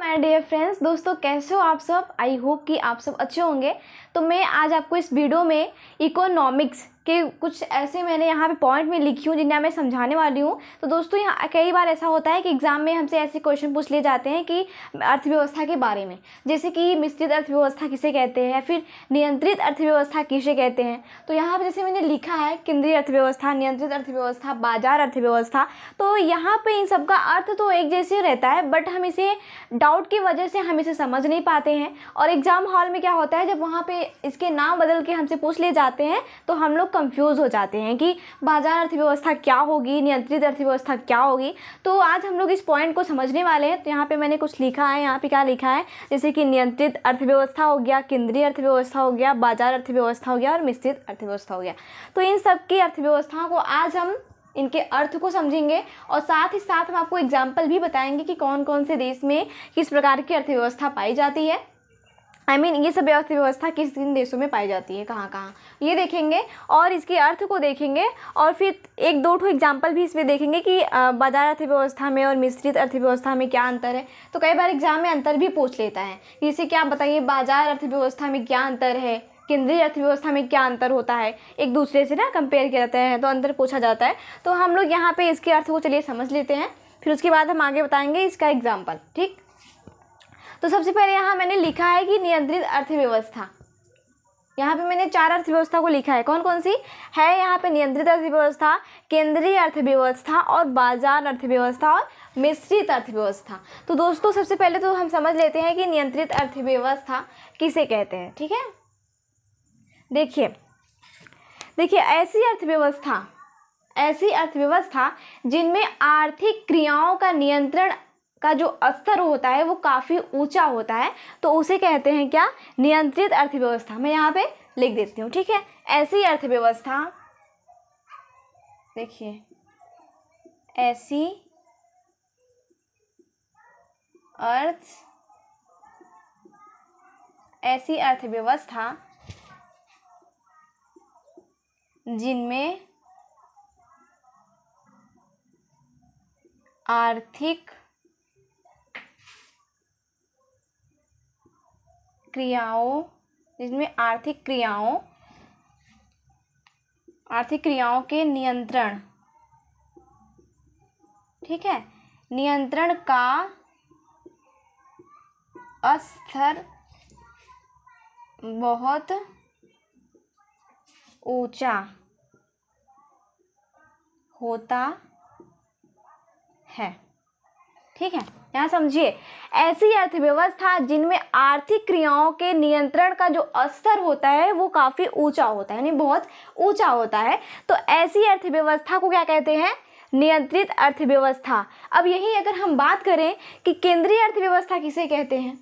my dear friends दोस्तों कैसे हो आप सब आई होप कि आप सब अच्छे होंगे तो मैं आज आपको इस वीडियो में इकोनॉमिक्स कि कुछ ऐसे मैंने यहाँ पे पॉइंट में लिखी हूँ जिन्हें मैं समझाने वाली हूँ तो दोस्तों यहाँ कई बार ऐसा होता है कि एग्ज़ाम में हमसे ऐसे क्वेश्चन पूछ लिए जाते हैं कि अर्थव्यवस्था के बारे में जैसे कि मिश्रित अर्थव्यवस्था किसे कहते हैं फिर नियंत्रित अर्थव्यवस्था किसे कहते हैं तो यहाँ पर जैसे मैंने लिखा है केंद्रीय अर्थव्यवस्था नियंत्रित अर्थव्यवस्था बाजार अर्थव्यवस्था तो यहाँ पर इन सब का अर्थ तो एक जैसे रहता है बट हम इसे डाउट की वजह से हम इसे समझ नहीं पाते हैं और एग्ज़ाम हॉल में क्या होता है जब वहाँ पर इसके नाम बदल के हमसे पूछ लिए जाते हैं तो हम लोग कंफ्यूज हो जाते हैं कि बाजार अर्थव्यवस्था क्या होगी नियंत्रित अर्थव्यवस्था क्या होगी तो आज हम लोग इस पॉइंट को समझने वाले हैं तो यहाँ पे मैंने कुछ लिखा है यहाँ पे क्या लिखा है जैसे कि नियंत्रित अर्थव्यवस्था हो गया केंद्रीय अर्थव्यवस्था हो गया बाजार अर्थव्यवस्था हो गया और मिश्रित अर्थव्यवस्था हो गया तो इन सब की अर्थव्यवस्थाओं को आज हम इनके अर्थ को समझेंगे और साथ ही साथ हम आपको एग्जाम्पल भी बताएंगे कि कौन कौन से देश में किस प्रकार की अर्थव्यवस्था पाई जाती है आई I मीन mean, ये सब अर्थव्यवस्था किस किन देशों में पाई जाती है कहाँ कहाँ ये देखेंगे और इसके अर्थ को देखेंगे और फिर एक दो ठो एग्जाम्पल भी इसमें देखेंगे कि बाजार अर्थव्यवस्था में और मिश्रित अर्थव्यवस्था में क्या अंतर है तो कई बार एग्जाम में अंतर भी पूछ लेता है जैसे क्या आप बताइए बाजार अर्थव्यवस्था में क्या अंतर है केंद्रीय अर्थव्यवस्था में क्या अंतर होता है एक दूसरे से ना कंपेयर किया जाता है तो अंतर पूछा जाता है तो हम लोग यहाँ पर इसके अर्थ को चलिए समझ लेते हैं फिर उसके बाद हम आगे बताएंगे इसका एग्जाम्पल ठीक तो सबसे पहले यहाँ मैंने लिखा है कि नियंत्रित अर्थव्यवस्था यहाँ पे मैंने चार अर्थव्यवस्था को लिखा है कौन कौन सी है यहाँ पे नियंत्रित अर्थव्यवस्था केंद्रीय अर्थव्यवस्था और बाजार अर्थव्यवस्था और मिश्रित अर्थव्यवस्था तो दोस्तों सबसे पहले तो हम समझ लेते हैं कि नियंत्रित अर्थव्यवस्था किसे कहते हैं ठीक है देखिए देखिए ऐसी अर्थव्यवस्था ऐसी अर्थव्यवस्था जिनमें आर्थिक क्रियाओं का नियंत्रण का जो स्तर होता है वो काफ़ी ऊंचा होता है तो उसे कहते हैं क्या नियंत्रित अर्थव्यवस्था मैं यहाँ पे लिख देती हूँ ठीक है ऐसी अर्थव्यवस्था देखिए ऐसी अर्थ ऐसी अर्थव्यवस्था जिनमें आर्थिक क्रियाओं जिसमें आर्थिक क्रियाओं आर्थिक क्रियाओं के नियंत्रण ठीक है नियंत्रण का स्तर बहुत ऊंचा होता है ठीक है यहाँ समझिए ऐसी अर्थव्यवस्था जिनमें आर्थिक क्रियाओं के नियंत्रण का जो स्तर होता है वो काफ़ी ऊंचा होता है यानी बहुत ऊंचा होता है तो ऐसी अर्थव्यवस्था को क्या कहते हैं नियंत्रित अर्थव्यवस्था अब यही अगर हम बात करें कि केंद्रीय अर्थव्यवस्था किसे कहते हैं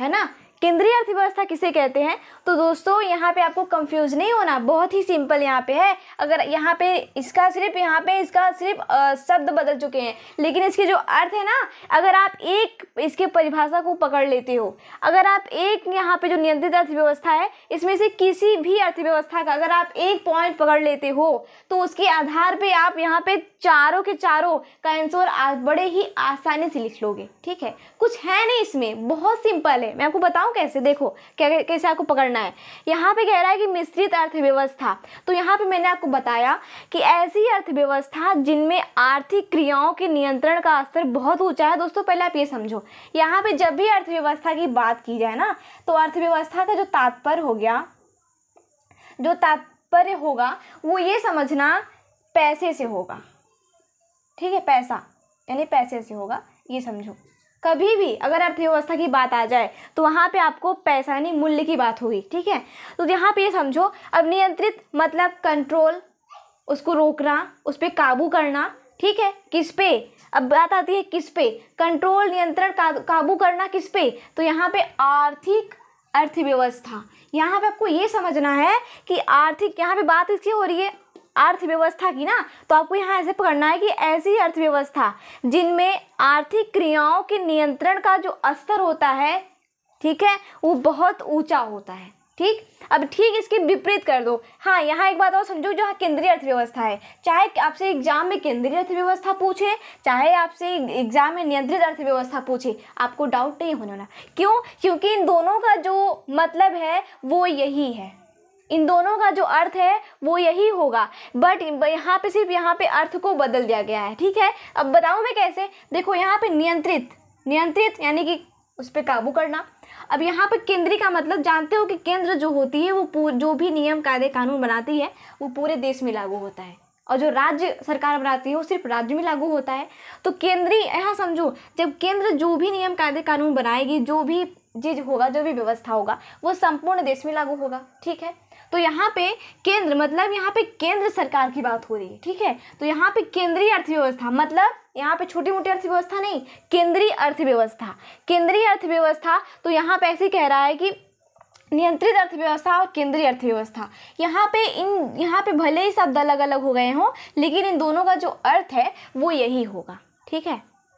है ना केंद्रीय अर्थव्यवस्था किसे कहते हैं तो दोस्तों यहाँ पे आपको कंफ्यूज नहीं होना बहुत ही सिंपल यहाँ पे है अगर यहाँ पे इसका सिर्फ यहाँ पे इसका सिर्फ शब्द बदल चुके हैं लेकिन इसके जो अर्थ है ना अगर आप एक इसके परिभाषा को पकड़ लेते हो अगर आप एक यहाँ पे जो नियंत्रित अर्थव्यवस्था है इसमें से किसी भी अर्थव्यवस्था का अगर आप एक पॉइंट पकड़ लेते हो तो उसके आधार पर आप यहाँ पे चारों के चारों का आंसर बड़े ही आसानी से लिख लोगे ठीक है कुछ है नहीं इसमें बहुत सिंपल है मैं आपको बताऊँ बताऊँ कैसे देखो क्या कैसे आपको पकड़ना है यहाँ पे कह रहा है कि मिश्रित अर्थव्यवस्था तो यहाँ पे मैंने आपको बताया कि ऐसी अर्थव्यवस्था जिनमें आर्थिक क्रियाओं के नियंत्रण का स्तर बहुत ऊँचा है दोस्तों पहले आप ये समझो यहाँ पर जब भी अर्थव्यवस्था की बात की जाए ना तो अर्थव्यवस्था का जो तात्पर्य हो गया जो तात्पर्य होगा वो ये समझना पैसे से होगा ठीक है पैसा यानी पैसे से होगा ये समझो कभी भी अगर अर्थव्यवस्था की बात आ जाए तो वहाँ पे आपको पैसा यानी मूल्य की बात होगी ठीक है तो यहाँ पे ये समझो अब नियंत्रित मतलब कंट्रोल उसको रोकना उस पर काबू करना ठीक है किस पे अब बात आती है किस पे कंट्रोल नियंत्रण काबू करना किस पे तो यहाँ पे आर्थिक अर्थव्यवस्था यहाँ पे आपको ये समझना है कि आर्थिक यहाँ पे बात इसकी हो रही है अर्थव्यवस्था की ना तो आपको यहाँ ऐसे पकड़ना है कि ऐसी अर्थव्यवस्था जिनमें आर्थिक क्रियाओं के नियंत्रण का जो स्तर होता है ठीक है वो बहुत ऊंचा होता है ठीक अब ठीक इसके विपरीत कर दो हाँ यहाँ एक बात और समझो जो केंद्रीय अर्थव्यवस्था है चाहे आपसे एग्जाम में केंद्रीय अर्थव्यवस्था पूछे चाहे आपसे एग्जाम में नियंत्रित अर्थव्यवस्था पूछे आपको डाउट नहीं होने वाला क्यों क्योंकि इन दोनों का जो मतलब है वो यही है इन दोनों का जो अर्थ है वो यही होगा बट यहाँ पे सिर्फ यहाँ पे अर्थ को बदल दिया गया है ठीक है अब बताऊँ मैं कैसे देखो यहाँ पे नियंत्रित नियंत्रित यानी कि उस पर काबू करना अब यहाँ पे केंद्रीय का मतलब जानते हो कि केंद्र जो होती है वो जो भी नियम कायदे कानून बनाती है वो पूरे देश में लागू होता है और जो राज्य सरकार बनाती है वो सिर्फ राज्य में लागू होता है तो केंद्रीय यहाँ समझो जब केंद्र जो भी नियम कायदे कानून बनाएगी जो भी चीज होगा जो भी व्यवस्था होगा वो संपूर्ण देश में लागू होगा ठीक है तो यहाँ पे केंद्र मतलब यहाँ पे केंद्र सरकार की बात हो रही है ठीक है तो यहाँ पे केंद्रीय अर्थव्यवस्था मतलब यहाँ पे छोटी मोटी अर्थव्यवस्था नहीं केंद्रीय अर्थव्यवस्था केंद्रीय अर्थव्यवस्था तो यहाँ पे ऐसे कह रहा है कि नियंत्रित अर्थव्यवस्था और केंद्रीय अर्थव्यवस्था यहाँ पे इन यहाँ पे भले ही शब्द अलग अलग हो गए हों लेकिन इन दोनों का जो अर्थ है वो यही होगा ठीक है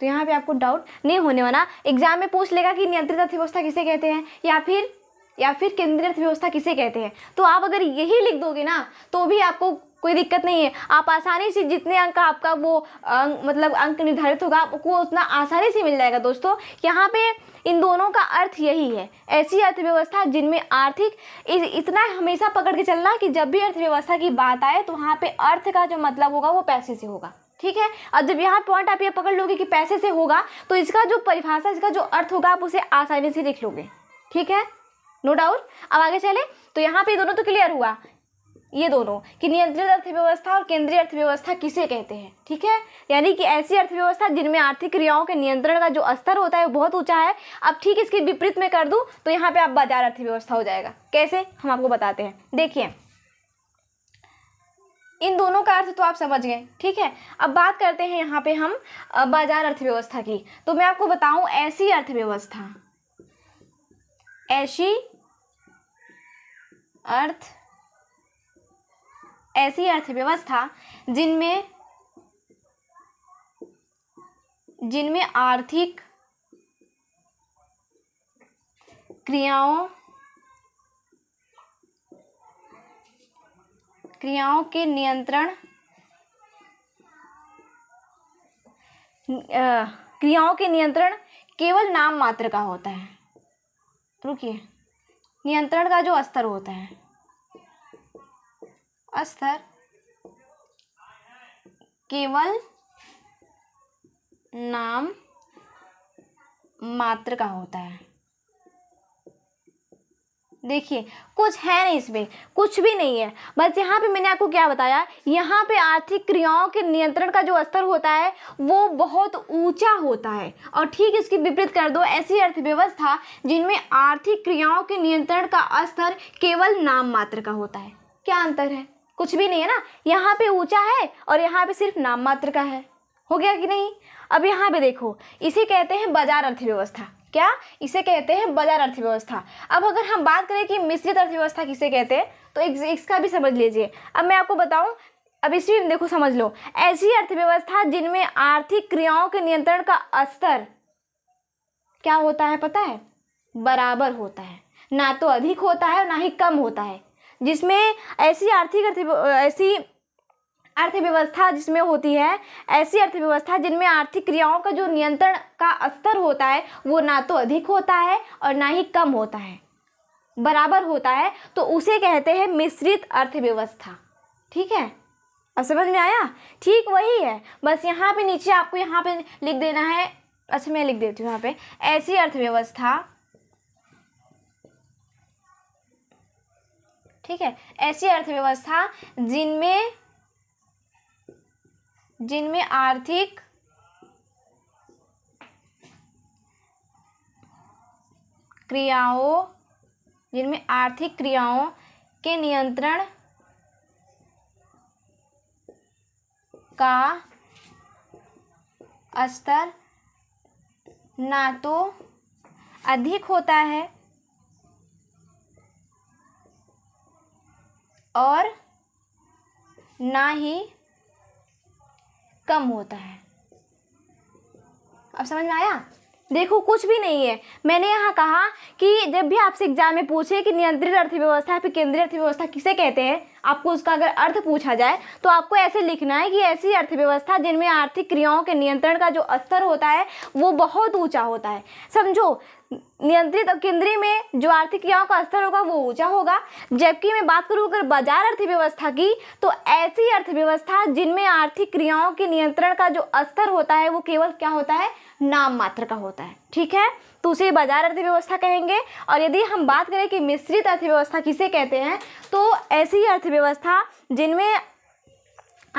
तो यहाँ पे आपको डाउट नहीं होने वाला एग्जाम में पूछ लेगा कि नियंत्रित अर्थव्यवस्था किसे कहते हैं या फिर या फिर केंद्रीय अर्थव्यवस्था किसे कहते हैं तो आप अगर यही लिख दोगे ना तो भी आपको कोई दिक्कत नहीं है आप आसानी से जितने अंक आपका वो अंक मतलब अंक निर्धारित होगा आपको उतना आसानी से मिल जाएगा दोस्तों यहाँ पे इन दोनों का अर्थ यही है ऐसी अर्थव्यवस्था जिनमें आर्थिक इतना हमेशा पकड़ के चलना कि जब भी अर्थव्यवस्था की बात आए तो वहाँ पे अर्थ का जो मतलब होगा वो पैसे से होगा ठीक है और जब यहाँ पॉइंट आप ये पकड़ लोगे कि पैसे से होगा तो इसका जो परिभाषा इसका जो अर्थ होगा आप उसे आसानी से लिख लोगे ठीक है नो डाउट अब आगे चले तो यहाँ पे दोनों तो क्लियर हुआ ये दोनों कि नियंत्रित अर्थव्यवस्था और केंद्रीय अर्थव्यवस्था किसे कहते हैं ठीक है यानी कि ऐसी अर्थव्यवस्था जिनमें आर्थिक क्रियाओं के नियंत्रण का जो स्तर होता है वो बहुत ऊंचा है अब ठीक इसके विपरीत में कर दूं तो यहाँ पे आप बाजार अर्थव्यवस्था हो जाएगा कैसे हम आपको बताते हैं देखिए इन दोनों का अर्थ तो आप समझ गए ठीक है अब बात करते हैं यहाँ पे हम बाजार अर्थव्यवस्था की तो मैं आपको बताऊं ऐसी अर्थव्यवस्था ऐसी अर्थ ऐसी अर्थव्यवस्था जिनमें जिनमें आर्थिक क्रियाओं क्रियाओं के नियंत्रण क्रियाओं के नियंत्रण केवल नाम मात्र का होता है रुकिए नियंत्रण का जो स्तर होता है स्तर केवल नाम मात्र का होता है देखिए कुछ है नहीं इसमें कुछ भी नहीं है बस यहाँ पे मैंने आपको क्या बताया यहाँ पे आर्थिक क्रियाओं के नियंत्रण का जो स्तर होता है वो बहुत ऊंचा होता है और ठीक इसकी विपरीत कर दो ऐसी अर्थव्यवस्था जिनमें आर्थिक क्रियाओं के नियंत्रण का स्तर केवल नाम मात्र का होता है क्या अंतर है कुछ भी नहीं है ना यहाँ पे ऊंचा है और यहाँ पे सिर्फ नाम मात्र का है हो गया कि नहीं अब यहाँ पे देखो इसे कहते हैं बाजार अर्थव्यवस्था क्या इसे कहते हैं बाजार अर्थव्यवस्था अब अगर हम बात करें कि मिश्रित अर्थव्यवस्था किसे कहते हैं तो इसका भी समझ लीजिए अब मैं आपको बताऊँ अब इसी देखो समझ लो ऐसी अर्थव्यवस्था जिनमें आर्थिक क्रियाओं के नियंत्रण का स्तर क्या होता है पता है बराबर होता है ना तो अधिक होता है और ना ही कम होता है जिसमें ऐसी आर्थिक ऐसी अर्थव्यवस्था जिसमें होती है ऐसी अर्थव्यवस्था जिनमें आर्थिक क्रियाओं का जो नियंत्रण का स्तर होता है वो ना तो अधिक होता है और ना ही कम होता है बराबर होता है तो उसे कहते हैं मिश्रित अर्थव्यवस्था ठीक है अब समझ में आया ठीक वही है बस यहाँ पे नीचे आपको यहाँ पे लिख देना है अच्छा मैं लिख देती हूँ यहाँ पे ऐसी अर्थव्यवस्था ठीक है ऐसी अर्थव्यवस्था जिनमें जिनमें आर्थिक क्रियाओं जिनमें आर्थिक क्रियाओं के नियंत्रण का स्तर ना तो अधिक होता है और ना ही कम होता है अब समझ में आया देखो कुछ भी नहीं है मैंने यहाँ कहा कि जब भी आपसे एग्जाम में पूछे कि नियंत्रित अर्थव्यवस्था फिर केंद्रीय अर्थव्यवस्था किसे कहते हैं आपको उसका अगर अर्थ पूछा जाए तो आपको ऐसे लिखना है कि ऐसी अर्थव्यवस्था जिनमें आर्थिक क्रियाओं के नियंत्रण का जो स्तर होता है वो बहुत ऊंचा होता है समझो नियंत्रित और केंद्रीय में जो आर्थिक क्रियाओं का स्तर होगा वो ऊंचा होगा जबकि मैं बात करूँ अगर बाजार अर्थव्यवस्था की तो ऐसी अर्थव्यवस्था जिनमें आर्थिक क्रियाओं के नियंत्रण का जो स्तर होता है वो केवल क्या होता है नाम मात्र का होता है ठीक है तो उसे बाजार अर्थव्यवस्था कहेंगे और यदि हम बात करें कि मिश्रित अर्थव्यवस्था किसे कहते हैं तो ऐसी अर्थव्यवस्था जिनमें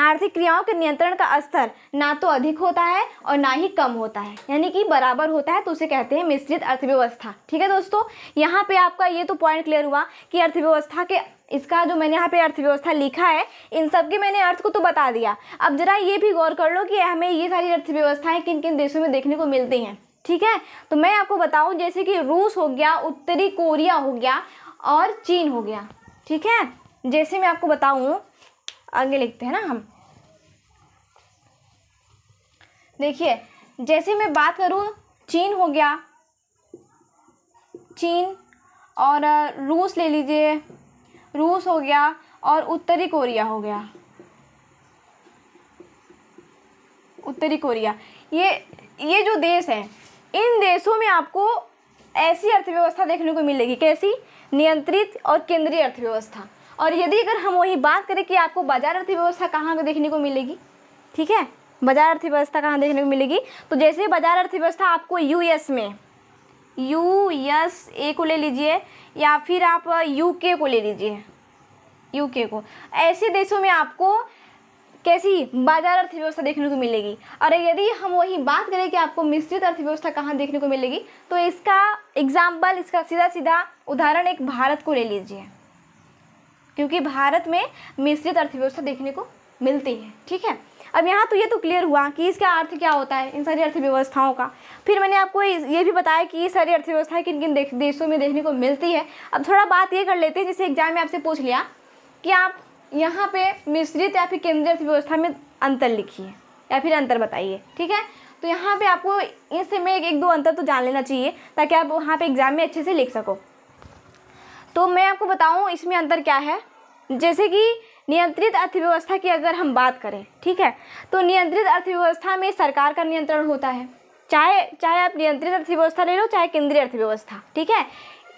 आर्थिक क्रियाओं के नियंत्रण का स्तर ना तो अधिक होता है और ना ही कम होता है यानी कि बराबर होता है तो उसे कहते हैं मिश्रित अर्थव्यवस्था ठीक है दोस्तों यहाँ पे आपका ये तो पॉइंट क्लियर हुआ कि अर्थव्यवस्था के इसका जो मैंने यहाँ पे अर्थव्यवस्था लिखा है इन सब के मैंने अर्थ को तो बता दिया अब जरा ये भी गौर कर लो कि हमें ये सारी अर्थव्यवस्थाएँ किन किन देशों में देखने को मिलती हैं ठीक है तो मैं आपको बताऊँ जैसे कि रूस हो गया उत्तरी कोरिया हो गया और चीन हो गया ठीक है जैसे मैं आपको बताऊँ आगे लिखते हैं ना हम देखिए जैसे मैं बात करूँ चीन हो गया चीन और रूस ले लीजिए रूस हो गया और उत्तरी कोरिया हो गया उत्तरी कोरिया ये ये जो देश हैं इन देशों में आपको ऐसी अर्थव्यवस्था देखने को मिलेगी कैसी नियंत्रित और केंद्रीय अर्थव्यवस्था और यदि अगर हम वही बात करें कि आपको बाजार अर्थव्यवस्था कहाँ देखने को मिलेगी ठीक है बाजार अर्थव्यवस्था कहाँ देखने को मिलेगी तो जैसे बाजार अर्थव्यवस्था आपको यूएस में यू एस ए को ले लीजिए या फिर आप यू के को ले लीजिए यू के को ऐसे देशों में आपको कैसी बाजार अर्थव्यवस्था देखने को मिलेगी और यदि हम वही बात करें कि आपको मिश्रित अर्थव्यवस्था कहाँ देखने को मिलेगी तो इसका एग्जाम्पल इसका सीधा सीधा उदाहरण एक भारत को ले लीजिए क्योंकि भारत में मिश्रित अर्थव्यवस्था देखने को मिलती है ठीक है अब यहाँ तो ये तो क्लियर हुआ कि इसका अर्थ क्या होता है इन सारी अर्थव्यवस्थाओं का फिर मैंने आपको ये भी बताया कि ये सारी अर्थव्यवस्थाएं किन किन देशों में देखने को मिलती है अब थोड़ा बात ये कर लेते हैं जैसे एग्जाम में आपसे पूछ लिया कि आप यहाँ पे मिश्रित या फिर केंद्रीय अर्थव्यवस्था में अंतर लिखिए या फिर अंतर बताइए ठीक है तो यहाँ पर आपको इसमें एक, एक दो अंतर तो जान लेना चाहिए ताकि आप वहाँ पर एग्जाम में अच्छे से लिख सको तो मैं आपको बताऊँ इसमें अंतर क्या है जैसे कि नियंत्रित अर्थव्यवस्था की अगर हम बात करें ठीक है तो नियंत्रित अर्थव्यवस्था में सरकार का नियंत्रण होता है चाहे चाहे आप नियंत्रित अर्थव्यवस्था ले लो चाहे केंद्रीय अर्थव्यवस्था ठीक है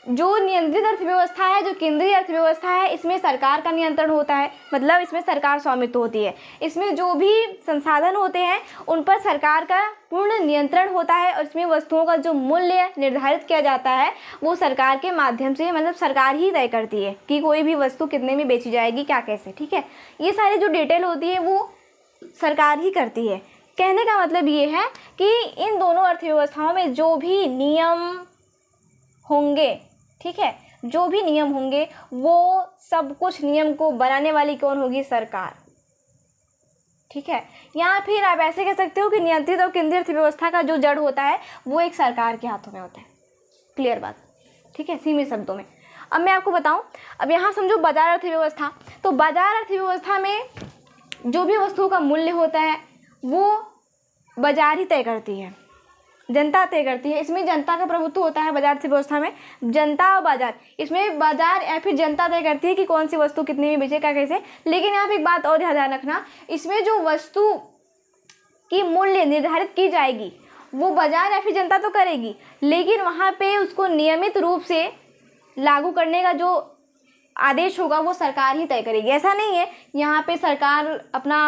जो नियंत्रित अर्थव्यवस्था है जो केंद्रीय अर्थव्यवस्था है इसमें सरकार का नियंत्रण होता है मतलब इसमें सरकार स्वामित्व होती है इसमें जो भी संसाधन होते हैं उन पर सरकार का पूर्ण नियंत्रण होता है और इसमें वस्तुओं का जो मूल्य निर्धारित किया जाता है वो सरकार के माध्यम से मतलब सरकार ही तय करती है कि कोई भी वस्तु कितने में बेची जाएगी क्या कैसे ठीक है ये सारी जो डिटेल होती है वो सरकार ही करती है कहने का मतलब ये है कि इन दोनों अर्थव्यवस्थाओं में जो भी नियम होंगे ठीक है जो भी नियम होंगे वो सब कुछ नियम को बनाने वाली कौन होगी सरकार ठीक है या फिर आप ऐसे कह सकते हो कि नियंत्रित और केंद्रीय अर्थव्यवस्था का जो जड़ होता है वो एक सरकार के हाथों में होता है क्लियर बात ठीक है सीमित शब्दों में अब मैं आपको बताऊं अब यहाँ समझो बाजार अर्थव्यवस्था तो बाजार अर्थव्यवस्था में जो भी वस्तुओं का मूल्य होता है वो बाजार ही तय करती है जनता तय करती है इसमें जनता का प्रभुत्व होता है बाजार से व्यवस्था में जनता और बाजार इसमें बाजार या फिर जनता तय करती है कि कौन सी वस्तु कितने में बेचे क्या कैसे लेकिन यहाँ पर एक बात और ध्यान रखना इसमें जो वस्तु की मूल्य निर्धारित की जाएगी वो बाजार या फिर जनता तो करेगी लेकिन वहाँ पे उसको नियमित रूप से लागू करने का जो आदेश होगा वो सरकार ही तय करेगी ऐसा नहीं है यहाँ पे सरकार अपना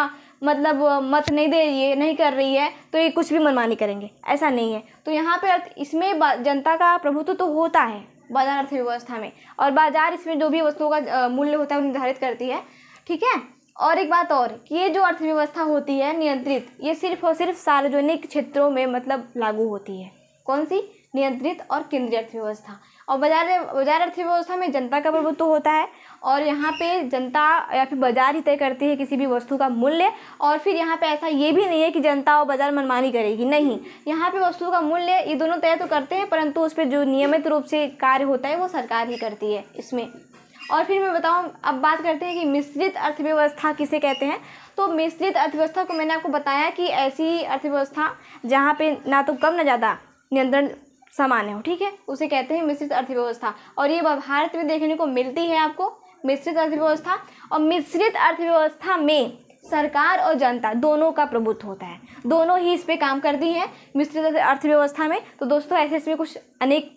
मतलब मत नहीं दे रही है नहीं कर रही है तो ये कुछ भी मनमानी करेंगे ऐसा नहीं है तो यहाँ पे अर्थ इसमें जनता का प्रभुत्व तो होता है बाजार अर्थव्यवस्था में और बाजार इसमें जो भी वस्तुओं का मूल्य होता है वो निर्धारित करती है ठीक है और एक बात और कि ये जो अर्थव्यवस्था होती है नियंत्रित ये सिर्फ और सिर्फ सार्वजनिक क्षेत्रों में मतलब लागू होती है कौन सी नियंत्रित और केंद्रीय अर्थव्यवस्था और बाजार बाजार अर्थव्यवस्था में जनता का प्रभुत्व तो होता है और यहाँ पे जनता या फिर बाजार ही तय करती है किसी भी वस्तु का मूल्य और फिर यहाँ पे ऐसा ये भी नहीं है कि जनता और बाजार मनमानी करेगी नहीं यहाँ पे वस्तु का मूल्य ये दोनों तय तो करते हैं परंतु उस पर जो नियमित रूप से कार्य होता है वो सरकार ही करती है इसमें और फिर मैं बताऊँ अब बात करते हैं कि मिश्रित अर्थव्यवस्था किसे कहते हैं तो मिश्रित अर्थव्यवस्था को मैंने आपको बताया कि ऐसी अर्थव्यवस्था जहाँ पे ना तो कम ना ज़्यादा नियंत्रण सामान्य हो ठीक है उसे कहते हैं मिश्रित अर्थव्यवस्था और ये भारत में देखने को मिलती है आपको मिश्रित अर्थव्यवस्था और मिश्रित अर्थव्यवस्था में सरकार और जनता दोनों का प्रभुत्व होता है दोनों ही इस पे काम करती हैं मिश्रित अर्थव्यवस्था में तो दोस्तों ऐसे इसमें कुछ अनेक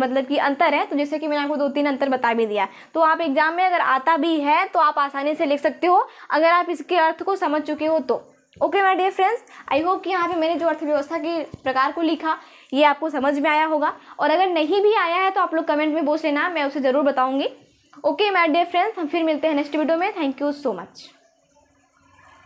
मतलब कि अंतर है तो जैसे कि मैंने आपको दो तीन अंतर बता भी दिया तो आप एग्जाम में अगर आता भी है तो आप आसानी से लिख सकते हो अगर आप इसके अर्थ को समझ चुके हो तो okay my dear friends I hope कि यहाँ पे मैंने जो अर्थव्यवस्था के प्रकार को लिखा ये आपको समझ में आया होगा और अगर नहीं भी आया है तो आप लोग कमेंट में पूछ लेना मैं उसे ज़रूर बताऊँगी ओके माय डियर फ्रेंड्स हम फिर मिलते हैं नेक्स्ट वीडियो में थैंक यू सो मच